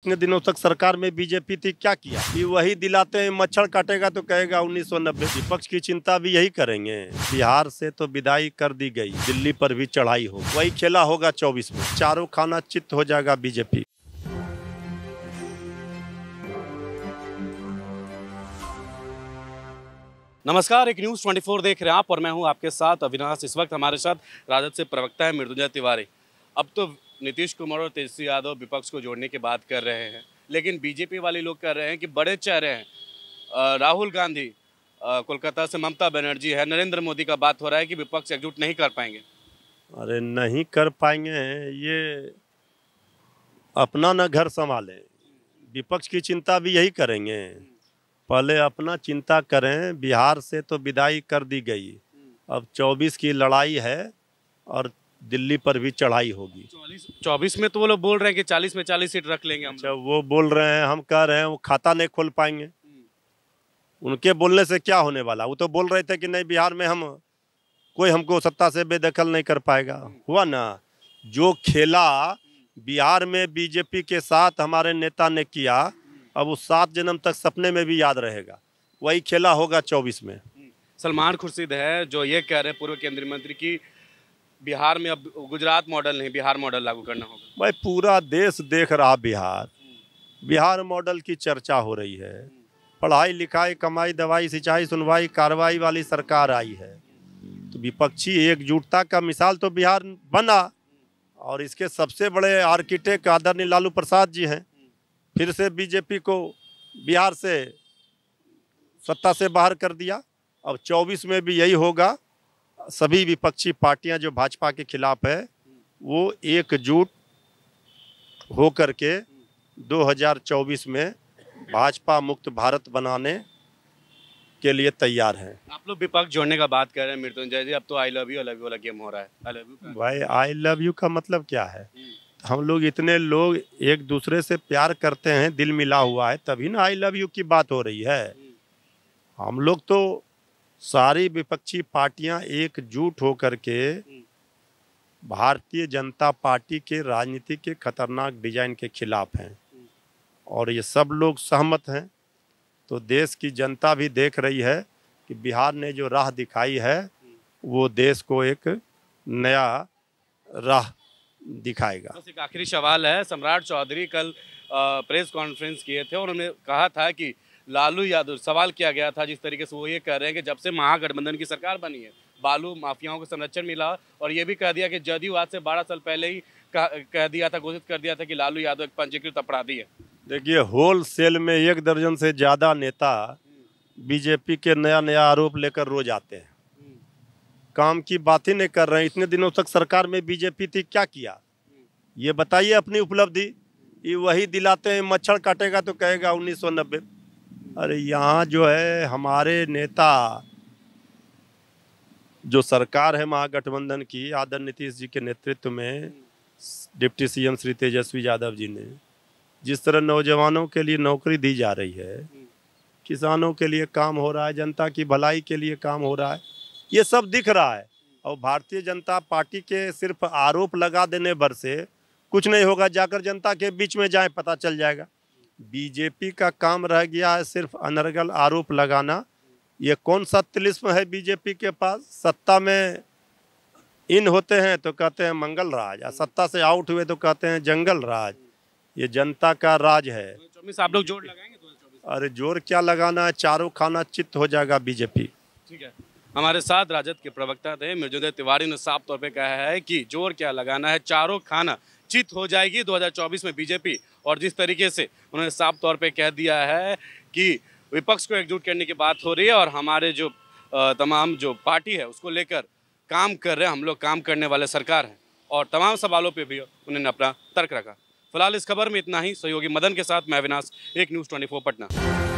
इतने दिनों तक सरकार में बीजेपी थी क्या किया कि वही दिलाते हैं मच्छर काटेगा तो कहेगा उन्नीस विपक्ष की चिंता भी यही करेंगे बिहार से तो विदाई कर दी गई दिल्ली पर भी चढ़ाई हो वही खेला होगा 24 में चारों खाना चित्त हो जाएगा बीजेपी नमस्कार एक न्यूज 24 देख रहे हैं आप और मैं हूं आपके साथ अविनाश इस वक्त हमारे साथ राजद से प्रवक्ता है मृदुंजय तिवारी अब तो नीतीश कुमार और तेजस्वी यादव विपक्ष को जोड़ने की बात कर रहे हैं लेकिन बीजेपी वाले लोग कह रहे हैं कि बड़े चेहरे हैं राहुल गांधी कोलकाता से ममता बनर्जी है नरेंद्र मोदी का बात हो रहा है कि विपक्ष एकजुट नहीं कर पाएंगे अरे नहीं कर पाएंगे ये अपना ना घर संभालें विपक्ष की चिंता भी यही करेंगे पहले अपना चिंता करें बिहार से तो विदाई कर दी गई अब 24 की लड़ाई है और दिल्ली पर भी चढ़ाई होगी चौबीस में तो वो लोग बोल रहे हैं कि चालीस में चालीस सीट रख लेंगे हम अच्छा वो बोल रहे हैं हम कह रहे हैं वो खाता नहीं खोल पाएंगे उनके बोलने से क्या होने वाला वो तो बोल रहे थे कि नहीं बिहार में हम कोई हमको सत्ता से बेदखल नहीं कर पाएगा हुआ ना जो खेला बिहार में बीजेपी के साथ हमारे नेता ने किया अब वो सात जन्म तक सपने में भी याद रहेगा वही खेला होगा चौबीस में सलमान खुर्शीद है जो ये कह रहे हैं पूर्व केंद्रीय मंत्री की बिहार में अब गुजरात मॉडल नहीं बिहार मॉडल लागू करना होगा भाई पूरा देश देख रहा बिहार बिहार मॉडल की चर्चा हो रही है पढ़ाई लिखाई कमाई दवाई सिंचाई सुनवाई कार्रवाई वाली सरकार आई है तो विपक्षी एकजुटता का मिसाल तो बिहार बना और इसके सबसे बड़े आर्किटेक्ट आदरणीय लालू प्रसाद जी हैं फिर से बीजेपी को बिहार से सत्ता से बाहर कर दिया अब 24 में भी यही होगा सभी विपक्षी पार्टियां जो भाजपा के खिलाफ है वो एकजुट होकर के 2024 में भाजपा मुक्त भारत बनाने के लिए तैयार हैं आप लोग विपक्ष जोड़ने का बात कर रहे हैं मृत्युंजय जी अब तो आई लव यू अलग लव यू वाला गेम हो रहा है आई लव यू भाई आई लव यू का मतलब क्या है हम्म। हम लोग इतने लोग एक दूसरे से प्यार करते हैं दिल मिला हुआ है तभी ना आई लव यू की बात हो रही है हम्म। हम लोग तो सारी विपक्षी पार्टियां एकजुट होकर के हम्म। भारतीय जनता पार्टी के राजनीति के खतरनाक डिजाइन के खिलाफ हैं हम्म। और ये सब लोग सहमत हैं तो देश की जनता भी देख रही है कि बिहार ने जो राह दिखाई है हम्म। वो देश को एक नया राह दिखाएगा बस एक आखिरी सवाल है सम्राट चौधरी कल प्रेस कॉन्फ्रेंस किए थे और उन्होंने कहा था कि लालू यादव सवाल किया गया था जिस तरीके से वो ये कह रहे हैं कि जब से महागठबंधन की सरकार बनी है बालू माफियाओं को संरक्षण मिला और ये भी कह दिया कि जदयू आज से बारह साल पहले ही कह दिया था घोषित कर दिया था कि लालू यादव एक पंजीकृत अपराधी है देखिए होल सेल में एक दर्जन से ज़्यादा नेता बीजेपी के नया नया आरोप लेकर रोज आते हैं काम की बात ही नहीं कर रहे इतने दिनों तक सरकार में बीजेपी थी क्या किया ये बताइए अपनी उपलब्धि ये वही दिलाते हैं मच्छर काटेगा तो कहेगा उन्नीस सौ नब्बे अरे यहाँ जो है हमारे नेता जो सरकार है महागठबंधन की आदर नीतीश जी के नेतृत्व में डिप्टी सीएम श्री तेजस्वी यादव जी ने जिस तरह नौजवानों के लिए नौकरी दी जा रही है किसानों के लिए काम हो रहा है जनता की भलाई के लिए काम हो रहा है ये सब दिख रहा है और भारतीय जनता पार्टी के सिर्फ आरोप लगा देने भर से कुछ नहीं होगा जाकर जनता के बीच में जाए पता चल जाएगा बीजेपी का काम रह गया है सिर्फ अनर्गल आरोप लगाना ये कौन सा तिलिस्म है बीजेपी के पास सत्ता में इन होते हैं तो कहते हैं मंगल राज और सत्ता से आउट हुए तो कहते हैं जंगल राज ये जनता का राज है आप लोग जोर लगाएंगे अरे जोर क्या लगाना है चारों खाना चित्त हो जाएगा बीजेपी ठीक है हमारे साथ राजद के प्रवक्ता थे मृजुदय तिवारी ने साफ तौर पे कहा है कि जोर क्या लगाना है चारों खाना चित हो जाएगी 2024 में बीजेपी और जिस तरीके से उन्होंने साफ तौर पे कह दिया है कि विपक्ष को एकजुट करने की बात हो रही है और हमारे जो तमाम जो पार्टी है उसको लेकर काम कर रहे हैं हम लोग काम करने वाले सरकार हैं और तमाम सवालों पर भी उन्होंने अपना तर्क रखा फिलहाल इस खबर में इतना ही सहयोगी मदन के साथ मैं अविनाश एक न्यूज़ ट्वेंटी पटना